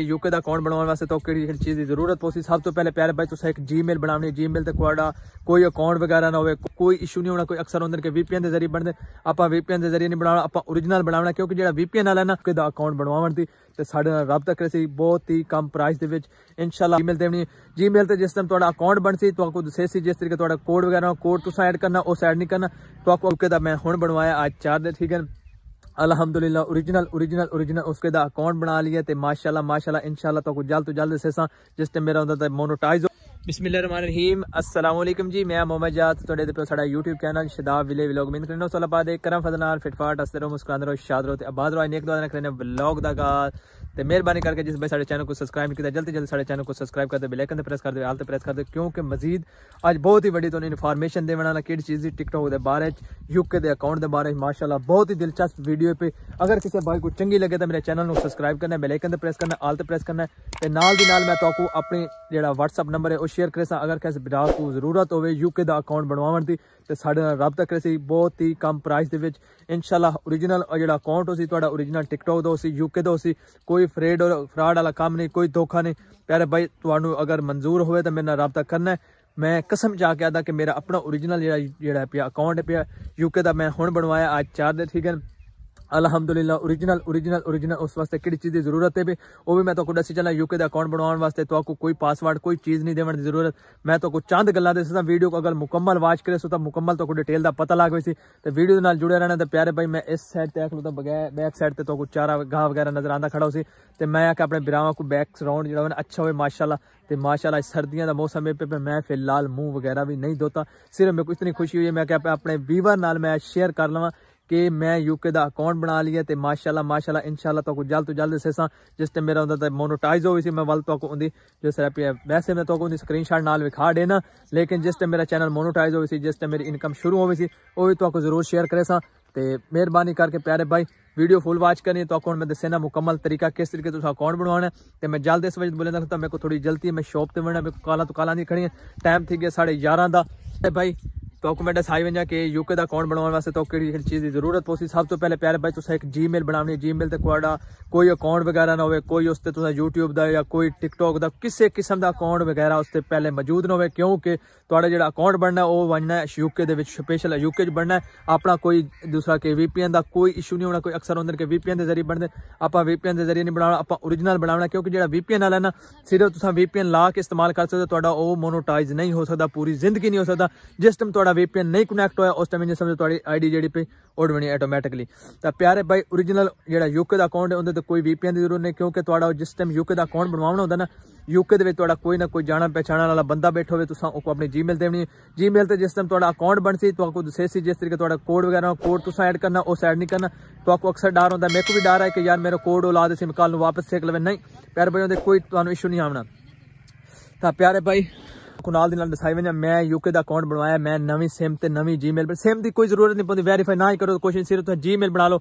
UK ਦਾ account ਬਣਾਉਣ ਵਾਸਤੇ ਤਾਂ ਕਿਹੜੀ ਕਿਹੜੀ ਚੀਜ਼ ਦੀ ਜ਼ਰੂਰਤ ਪੋਸੀ ਸਭ ਤੋਂ ਪਹਿਲੇ ਪਿਆਰੇ ਭਾਈ ਤੁਸੀਂ ਇੱਕ ਜੀਮੇਲ ਬਣਾਉਣੀ ਜੀਮੇਲ ਤੇ ਕੋੜਾ ਕੋਈ ਅਕਾਊਂਟ ਵਗੈਰਾ ਨਾ ਹੋਵੇ ਕੋਈ ਇਸ਼ੂ ਨਹੀਂ ਹੋਣਾ ਕੋਈ ਅਕਸਰ ਹੁੰਦੇ ਕਿ VPN ਦੇ ਜ਼ਰੀਏ ਬਣਦੇ ਆਪਾਂ VPN ਦੇ ਜ਼ਰੀਏ ਨਹੀਂ ਬਣਾਉਣਾ ਆਪਾਂ origignal ਬਣਾਉਣਾ ਕਿਉਂਕਿ ਜਿਹੜਾ VPN ਵਾਲਾ ਨਾ ਕਿਦਾ ਅਕਾਊਂਟ ਬਣਵਾਉਣ ਦੀ ਤੇ ਸਾਡੇ ਨਾਲ ਰابطਾ ਕਰੇ ਸੀ ਬਹੁਤ ਹੀ ਕਮ ਪ੍ਰਾਈਸ ਦੇ ਵਿੱਚ ਇਨਸ਼ਾਅੱਲਾ ਜੀਮੇਲ ਦੇਣੀ ਜੀਮੇਲ ਤੇ ਜਿਸ ਟਾਈਮ ਤੁਹਾਡਾ ਅਕਾਊਂਟ ਬਣ ਸੀ ਤੁਹਾਨੂੰ ਦੱਸੇ ਸੀ ਜਿਸ ਤਰੀਕੇ ਤੁਹਾਡਾ ਕੋਡ ਵਗੈਰਾ ਕੋਡ ਤੁਸੀਂ ਐਡ ਕਰਨਾ ਉਹ ਐਡ ਨਹੀਂ ਕਰਨਾ ਤੁਹਾਨੂੰ ਓਕੇ ਦਾ ਮੈਂ ਹੁਣ ਬਣਵਾਇਆ ਅੱਜ ਚਾਰ ਦੇ ਠੀਕ ਹੈ अलहमदुल्ला ओरिजिनल ओरिजिनल ओरिजिनल उसके दा अकाउंट बना लिया माशाला माशाला इनशाला तो जल्द तो जल्द सेसा जिस टाइम मेरा होंदा मोनोटाइज बिसमीम असलम जी मैं मोहम्मद जात थोड़े तो सा यूट्यूब चैनल शदाब विले व्लॉग में करना सोला बाद करम फजनाल फिटफाट हसते रहो मुस्कान रहो शाद रहो आबाद रहो नेक दुआ करने ब्लॉग का आगाज तो मेहरबानी करके जिस भाई चैनल को सब्सक्राइब किया जल्दी जल्दी साढ़े चैनल को सब्सक्राइब कर दे बेलाइकन प्रेस कर दे हाल प्रेस कर दे क्योंकि मजीद अज बहुत ही बड़ी तो इनफॉर्मेशन देने वाला कि चीज़ की टिकटॉक के बारे यूके के अकाउंट के बारे में माशाला बहुत ही दिलचस्प वीडियो पे अगर किसी भाई को चंगी लगे तो मेरे चैनल को सब्सक्राइब करना बिलेकन प्रेस करना आल प्रेस करना है तो मैं तो अपनी जो वट्सअप नंबर है ਸ਼ੇਅਰ ਕਰੇ ਸਾ ਅਗਰ ਕਿਸੇ ਬਿਡਾ ਨੂੰ ਜ਼ਰੂਰਤ ਹੋਵੇ ਯੂਕੇ ਦਾ ਅਕਾਊਂਟ ਬਣਵਾਉਣ ਦੀ ਤੇ ਸਾਡੇ ਨਾਲ ਰابطਾ ਕਰੇ ਸੀ ਬਹੁਤ ਹੀ ਕਮ ਪ੍ਰਾਈਸ ਦੇ ਵਿੱਚ ਇਨਸ਼ਾਅੱਲਾ origignal ਜਿਹੜਾ ਅਕਾਊਂਟ ਹੋਸੀ ਤੁਹਾਡਾ origignal ਟਿਕਟੌਕ ਦਾ ਹੋਸੀ ਯੂਕੇ ਦਾ ਹੋਸੀ ਕੋਈ ਫਰੇਡ ਔਰ ਫਰਾਡ ਵਾਲਾ ਕੰਮ ਨਹੀਂ ਕੋਈ ਧੋਖਾ ਨਹੀਂ ਪਿਆਰੇ ਭਾਈ ਤੁਹਾਨੂੰ ਅਗਰ ਮਨਜ਼ੂਰ ਹੋਵੇ ਤਾਂ ਮੇਰੇ ਨਾਲ رابطہ ਕਰਨਾ ਮੈਂ ਕਸਮ ਜਾ ਕੇ ਆਦਾ ਕਿ ਮੇਰਾ ਆਪਣਾ origignal ਜਿਹੜਾ ਜਿਹੜਾ ਪਿਆ ਅਕਾਊਂਟ ਪਿਆ ਯੂਕੇ ਦਾ ਮੈਂ ਹੁਣ ਬਣਵਾਇਆ ਅੱਜ 4 ਦਿਨ ਠੀਕ ਹੈ ਅਲਹਮਦੁਲਿਲਾ ओरिजिनल ओरिजिनल ओरिजिनल ਉਸ ਵਾਸਤੇ ਕਿਹੜੀ ਚੀਜ਼ ਦੀ ਜ਼ਰੂਰਤ ਹੈ ਵੀ ਉਹ ਵੀ ਮੈਂ ਤੁਹਾਨੂੰ ਦੱਸੀ ਚੱਲਾਂ ਯੂਕੇ ਦਾ ਅਕਾਊਂਟ ਬਣਾਉਣ ਵਾਸਤੇ ਤੁਹਾਨੂੰ ਕੋਈ ਪਾਸਵਰਡ ਕੋਈ ਚੀਜ਼ ਨਹੀਂ ਦੇਣ ਦੀ ਜ਼ਰੂਰਤ ਮੈਂ ਤੁਹਾਨੂੰ ਚੰਦ ਗੱਲਾਂ ਦੱਸਾਂ ਵੀਡੀਓ ਕੋ ਅਗਰ ਮੁਕੰਮਲ ਵਾਚ ਕਰੇ ਸੋ ਤਾਂ ਮੁਕੰਮਲ ਤੁਹਾਨੂੰ ਡਿਟੇਲ ਦਾ ਪਤਾ ਲੱਗ ਗਈ ਸੀ ਤੇ ਵੀਡੀਓ ਨਾਲ ਜੁੜੇ ਰਹਿਣਾ ਤੇ ਪਿਆਰੇ ਭਾਈ ਮੈਂ ਇਸ ਸਾਈਡ ਤੇ ਆਖ ਲੂ ਤਾਂ ਬਗੈਰ ਬੈਕ ਸਾਈਡ ਤੇ ਤੁਹਾਨੂੰ ਚਾਰਾ ਗਾਹ ਵਗੈਰਾ ਨਜ਼ਰ ਆਂਦਾ ਖੜਾ ਸੀ ਤੇ ਮੈਂ ਆਖ ਆਪਣੇ ਬਿਰਾਵਾਂ ਕੋ ਬੈਕ ਸਰਾਉਂਡ ਜਿਹੜਾ ਹੋਣਾ ਅੱਛਾ ਹੋਵੇ ਮਾਸ਼ਾਅੱਲਾ ਤੇ माशाल्लाह सर्दियां का मौसम है पे मैं फिलहाल मुंह वगैरह भी नहीं धोता सिर्फ मेरे को इतनी खुशी हुई है मैं अपने वीवर नाल मैं शेयर कर लवा કે મે યુકે ਦਾ એકાઉન્ટ બના લિયા ਤੇ માશા અલ્લાહ માશા અલ્લાહ ઇન્શા અલ્લાહ તો કો જલ્દ તુ જલ્દ સેસા જਿਸતે મેરા હોતા મોનેટાઇઝ હોવેસી મે વાળ તો કો ઉંદી જેસે વેસે મે તો કો ઉંદી સ્ક્રીનશૉટ નાલ વિકા દેના લેકિન જਿਸતે મેરા ચેનલ મોનેટાઇઝ હોવેસી જਿਸતે મેરી ઇન્કમ શરુ હોવેસી ઓય તો કો જરૂર શેર કરેસા ਤੇ મેરबानी કરકે પ્યારے ભાઈ વિડિયો ફૂલ વોચ કરની તો કો મે દેસેના મુકમ્મલ તરીકા કેસી રીતે તુસા એકાઉન્ટ બનવાણા ਤੇ મે જલ્દી اس વજહ બોલે તો મેકો થોડી જલ્તી મે શોપ તે વણા મેકો કાળા તો કાળા ની ખડી હે ટાઈમ થિગયા 11:30 દા તે ભાઈ ਡਾਕੂਮੈਂਟ ਸਾਈ ਵੰਜਾ ਕਿ ਯੂਕੇ ਦਾ ਅਕਾਊਂਟ ਬਣਾਉਣ ਵਾਸਤੇ ਤੋ ਕਿਹੜੀ ਚੀਜ਼ ਦੀ ਜ਼ਰੂਰਤ ਪੋਸੀ ਸਭ ਤੋਂ ਪਹਿਲੇ ਪਿਆਰੇ ਭਾਈ ਤੁਸੀਂ ਇੱਕ ਜੀਮੇਲ ਬਣਾਉਣੀ ਹੈ ਜੀਮੇਲ ਤੇ ਤੁਹਾਡਾ ਕੋਈ ਅਕਾਊਂਟ ਵਗੈਰਾ ਨਾ ਹੋਵੇ ਕੋਈ ਉਸ ਤੇ ਤੁਸੀਂ YouTube ਦਾ ਜਾਂ ਕੋਈ TikTok ਦਾ ਕਿਸੇ ਕਿਸਮ ਦਾ ਅਕਾਊਂਟ ਵਗੈਰਾ ਉਸ ਤੇ ਪਹਿਲੇ ਮੌਜੂਦ ਨਾ ਹੋਵੇ ਕਿਉਂਕਿ ਤੁਹਾਡਾ ਜਿਹੜਾ ਅਕਾਊਂਟ ਬਣਨਾ ਉਹ ਬਣਨਾ ਯੂਕੇ ਦੇ ਵਿੱਚ ਸਪੈਸ਼ਲ ਯੂਕੇ 'ਚ ਬਣਨਾ ਆਪਣਾ ਕੋਈ ਦੂਸਰਾ ਕਿ VPN ਦਾ ਕੋਈ ਇਸ਼ੂ ਨਹੀਂ ਹੋਣਾ ਕੋਈ ਅਕਸਰ ਹੁੰਦਾ ਕਿ VPN ਦੇ ਜ਼ਰੀਏ ਬਣਦੇ ਆਪਾਂ VPN ਦੇ ਜ਼ਰੀਏ ਨਹੀਂ ਬਣਾਉਣਾ ਆਪਾਂ origignal ਬਣਾਉਣਾ ਕਿਉਂਕਿ ਜਿਹੜਾ VPN ਵਾਲਾ ਨਾ ਸਿਰਫ ਤੁਸੀਂ VPN ਲਾ ਕੇ ਇਸਤੇਮਾਲ ਕਰ ਸਕਦੇ ਤੁਹਾਡਾ ਉਹ ਮੋਨੋਟਾਈਜ਼ ਨਹੀਂ ਹੋ ਸਕਦਾ ਪੂਰੀ ਜ਼ਿੰਦਗੀ ਨਹੀਂ ਹੋ ਸਕਦਾ ਜਿਸ ਟਾਈਮ ਤੁਹਾਡਾ वीपीएन नहीं कनेक्ट होया उस टाइम इन्हें समझो थोड़ी आईडी जेडी पे उड़ बनी ਆਟੋਮੈਟਿਕਲੀ ਤਾਂ ਪਿਆਰੇ भाई origignal ਜਿਹੜਾ यूके ਦਾ ਅਕਾਊਂਟ ਹੈ ਉਹਦੇ ਤੇ ਕੋਈ VPN ਦੀ ਜ਼ਰੂਰਤ ਨਹੀਂ ਕਿਉਂਕਿ ਤੁਹਾਡਾ ਜਿਸ ਟਾਈਮ यूके ਦਾ ਅਕਾਊਂਟ ਬਣਵਾਉਣਾ ਹੁੰਦਾ ਨਾ यूके ਦੇ ਵਿੱਚ ਤੁਹਾਡਾ ਕੋਈ ਨਾ ਕੋਈ ਜਾਣਾ ਪਛਾਣਾ ਵਾਲਾ ਬੰਦਾ ਬੈਠੋ ਹੋਵੇ ਤੁਸੀਂ ਉਹ ਆਪਣੀ Gmail ਦੇਣੀ Gmail ਤੇ ਜਿਸ ਟਾਈਮ ਤੁਹਾਡਾ ਅਕਾਊਂਟ ਬਣ ਸੀ ਤੁਹਾਨੂੰ ਦੱਸੇ ਸੀ ਜਿਸ ਤਰੀਕੇ ਤੁਹਾਡਾ ਕੋਡ ਵਗੈਰਾ ਕੋਡ ਤੁਸੀਂ ਐਡ ਕਰਨਾ ਉਹ ਸੈਡ ਨਹੀਂ ਕਰਨਾ ਤੁਹਾਨੂੰ ਅਕਸਰ ਡਰ ਹੁੰਦਾ ਮੇਰੇ ਵੀ ਡਰ ਹੈ ਕਿ ਯਾਰ ਮੇਰਾ ਕੋਡ ਉਹ ਲਾ ਸੀ ਸਿਮ ਕਾਲ ਨੂੰ ਵਾਪਸ ਚੈੱਕ ਲਵੇ ਨਹੀਂ ਪਿਆਰੇ ਭਾਈ ਉਹਦੇ ਕੋਈ ਤੁਹਾਨੂੰ ਇਸ਼ੂ ਨਹੀਂ ਆਉਣਾ ਤਾਂ ਪਿਆਰੇ ਭਾਈ ਕੁਨਾਲ ਦੇ ਨਾਲ दसाई ਵੰਜਾ ਮੈਂ ਯੂਕੇ ਦਾ ਅਕਾਊਂਟ ਬਣਵਾਇਆ ਮੈਂ ਨਵੀਂ ਸਿਮ ਤੇ ਨਵੀਂ ਜੀਮੇਲ ਪਰ ਸਿਮ ਦੀ ਕੋਈ ਜ਼ਰੂਰਤ ਨਹੀਂ पौंदी ਵੈਰੀਫਾਈ ना ਕਰੋ ਕੁਐਸਚਨ ਸਿਰਫ ਤੁਸੀਂ ਜੀਮੇਲ ਬਣਾ ਲਓ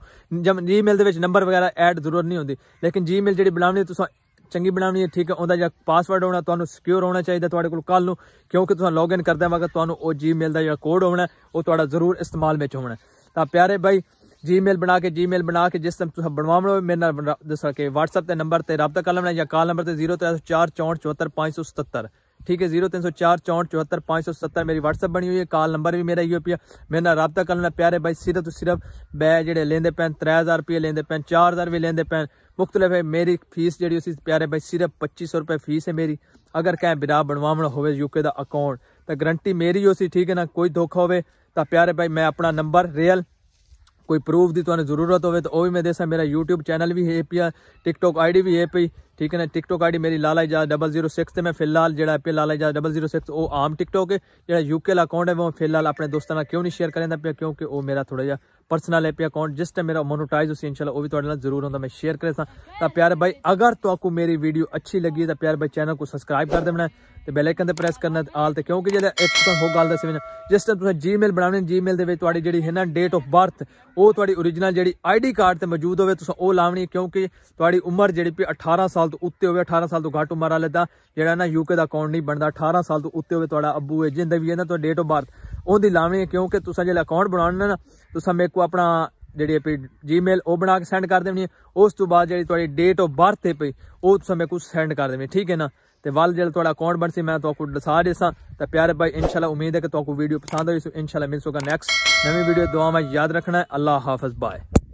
ਜਮ ਜੀਮੇਲ ਦੇ ਵਿੱਚ ਨੰਬਰ ਵਗੈਰਾ ਐਡ ਜ਼ਰੂਰ ਨਹੀਂ ਹੁੰਦੀ ਲੇਕਿਨ ਜੀਮੇਲ ਜਿਹੜੀ ਬਣਾਉਣੀ ਤੁਸੀਂ ਚੰਗੀ ਬਣਾਉਣੀ ਹੈ ਠੀਕ ਹੈ ਉਹਦਾ ਜਿਹੜਾ ਪਾਸਵਰਡ ਹੋਣਾ ਤੁਹਾਨੂੰ ਸਿਕਿਉਰ ਹੋਣਾ ਚਾਹੀਦਾ ਤੁਹਾਡੇ ਕੋਲ ਕੱਲ ਨੂੰ ਕਿਉਂਕਿ ਤੁਸੀਂ ਲੌਗਇਨ ਕਰਦੇ ਵਕਤ ਤੁਹਾਨੂੰ ਉਹ ਜੀਮੇਲ ਦਾ ਜਿਹੜਾ ਕੋਡ ਹੋਣਾ ਉਹ ਤੁਹਾਡਾ ਜ਼ਰੂਰ ਇਸਤੇਮਾਲ ਵਿੱਚ ਹੋਣਾ ਤਾਂ ਪਿਆਰੇ ਭਾਈ ਜੀਮੇਲ ਬਣਾ ਕੇ ਜੀਮੇਲ ਬਣਾ ਕੇ ਜਿਸ ਤਰ੍ਹਾਂ ਤੁਸੀਂ ਬਣਵਾਉਣਾ ਮੇਰੇ ਨਾਲ ਦੱਸ ਸਕੇ WhatsApp ਤੇ ਨੰਬਰ ਤੇ ਰਾਬਤਾ ਕਰ ਲੈਣਾ ਜਾਂ ਕਾਲ ਨੰਬਰ ਤੇ 034444577 ठीक है जीरो तीन सौ चार चौंठ चौहत्तर पाँच सौ सत्तर मेरी व्हाट्सअप बनी हुई है कॉल नंबर भी मेरा इयो पिया मेरे ना रबता करना प्यारे भाई सिर्फ तो सिर्फ बै जेडे लेंदे पैन त्रै हज़ार रुपये लेंदे पैन चार हज़ार भी लेंदे पैन मुख्तलिफ है मेरी फीस जी उसी प्यारे भाई सिर्फ पच्ची सौ रुपये फीस है मेरी अगर कैं बिना बनवावना हो यूके का अकाउंट तो गरंटी मेरी उसी ठीक है ना कोई धोखा हो प्यारे भाई मैं अपना नंबर रियल कोई प्रूफ की तुम जरूरत हो तो वह भी मैं दसा मेरा यूट्यूब चैनल भी है पी टिकटॉक आई डी भी है पी ਠੀਕ ਹੈ ਨਾ ਟਿਕਟੋਕ ਆਈਡੀ ਮੇਰੀ ਲਾਲਾ ਜਾ 006 ਤੇ ਮੈਂ ਫਿਲਹਾਲ ਜਿਹੜਾ ਪੇ ਲਾਲਾ ਜਾ 006 ਉਹ ਆਮ ਟਿਕਟੋਕ ਹੈ ਜਿਹੜਾ ਯੂਕੇ ਦਾ ਅਕਾਊਂਟ ਹੈ ਉਹ ਫਿਲਹਾਲ ਆਪਣੇ ਦੋਸਤਾਂ ਨਾਲ ਕਿਉਂ ਨਹੀਂ ਸ਼ੇਅਰ ਕਰਦਾ ਪਿਆ ਕਿਉਂਕਿ ਉਹ ਮੇਰਾ ਥੋੜਾ ਜਿਹਾ ਪਰਸਨਲ ਹੈ ਅਕਾਊਂਟ ਜਿਸ ਟਾਈਮ ਮੇਰਾ ਮੋਨੋਟਾਈਜ਼ ਹੋਸੀ ਇਨਸ਼ਾਅੱਲਾ ਉਹ ਵੀ ਤੁਹਾਡੇ ਨਾਲ ਜ਼ਰੂਰ ਹੁੰਦਾ ਮੈਂ ਸ਼ੇਅਰ ਸਾਂ ਤਾਂ ਪਿਆਰ ਭਾਈ ਅਗਰ ਤੁਹਾਨੂੰ ਮੇਰੀ ਵੀਡੀਓ ਅੱਛੀ ਲੱਗੀ ਤਾਂ ਪਿਆਰ ਭਾਈ ਚੈਨਲ ਨੂੰ ਸਬਸਕ੍ਰਾਈਬ ਕਰ ਦੇਣਾ ਤੇ ਬੈਲ ਆਈਕਨ ਤੇ ਪ੍ਰੈਸ ਕਰਨਾ ਆਲ ਤੇ ਕਿਉਂਕਿ ਜਿਹੜਾ ਇੱਕ ਤਾਂ ਹੋ ਗੱਲ ਦੱਸੇ ਜਿਸ ਟਾਈਮ ਤੁਸੀਂ ਜੀਮੇਲ ਬਣਾਉਣੇ ਜੀਮੇਲ ਦੇ ਵਿੱਚ ਤੁਹਾਡੀ ਜਿਹੜੀ ਹੈ ਨਾ ਡੇਟ ਆਫ ਬਰਥ ਉਹ ਤੁਹਾਡੀ origignal ਜਿਹੜੀ ਆਈਡੀ ਕਾਰਡ ਤੇ ਮੌਜੂਦ ਹੋਵੇ ਤੁਸੀਂ ਉਹ ਲਾਉਣੀ ਕਿਉਂਕਿ ਤੁਹਾਡੀ ਉਮਰ ਜਿਹੜੀ 18 ਸਾਲ ਸਾਲ ਤੋਂ ਉੱਤੇ ਹੋਵੇ 18 ਸਾਲ ਤੋਂ ਘੱਟ ਉਮਰ ਵਾਲੇ ਦਾ ਜਿਹੜਾ ਨਾ ਯੂਕੇ ਦਾ ਅਕਾਊਂਟ ਨਹੀਂ ਬਣਦਾ 18 ਸਾਲ ਤੋਂ ਉੱਤੇ ਹੋਵੇ ਤੁਹਾਡਾ ਅੱਬੂ ਹੈ ਜਿੰਦਾ ਵੀ ਹੈ ਨਾ ਤੁਹਾਡਾ ਡੇਟ ਆਫ ਬਰਥ ਉਹਦੀ ਲਾਵੇਂ ਕਿਉਂਕਿ ਤੁਸੀਂ ਜਿਹੜਾ ਅਕਾਊਂਟ ਬਣਾਉਣਾ ਨਾ ਤੁਸੀਂ ਮੇਰੇ ਕੋ ਆਪਣਾ ਜਿਹੜੀ ਆਪਣੀ ਜੀਮੇਲ ਉਹ ਬਣਾ ਕੇ ਸੈਂਡ ਕਰ ਦੇਣੀ ਉਸ ਤੋਂ ਬਾਅਦ ਜਿਹੜੀ ਤੁਹਾਡੀ ਡੇਟ ਆਫ ਬਰਥ ਹੈ ਪਈ ਉਹ ਤੁਸੀਂ ਮੇਰੇ ਕੋ ਸੈਂਡ ਕਰ ਦੇਣੀ ਠੀਕ ਹੈ ਨਾ ਤੇ ਵੱਲ ਜਿਹੜਾ ਤੁਹਾਡਾ ਅਕਾਊਂਟ ਬਣ ਸੀ ਮੈਂ ਤੁਹਾਨੂੰ ਦਸਾ ਦੇਸਾਂ ਤਾਂ ਪਿਆਰੇ ਭਾਈ ਇਨਸ਼ਾਅੱਲਾ ਉਮੀਦ ਹੈ ਕਿ ਤੁਹਾਨੂੰ ਵੀਡੀਓ ਪਸੰਦ ਆਈ ਸੋ ਇਨਸ਼ਾਅੱਲਾ ਮਿਲਸੋਗਾ ਨੈਕਸਟ ਨਵੀਂ ਵੀਡੀਓ ਦੁਆਵਾਂ ਯਾਦ ਰੱਖਣਾ ਅੱਲਾ ਹਾਫਿਜ਼ ਬਾਏ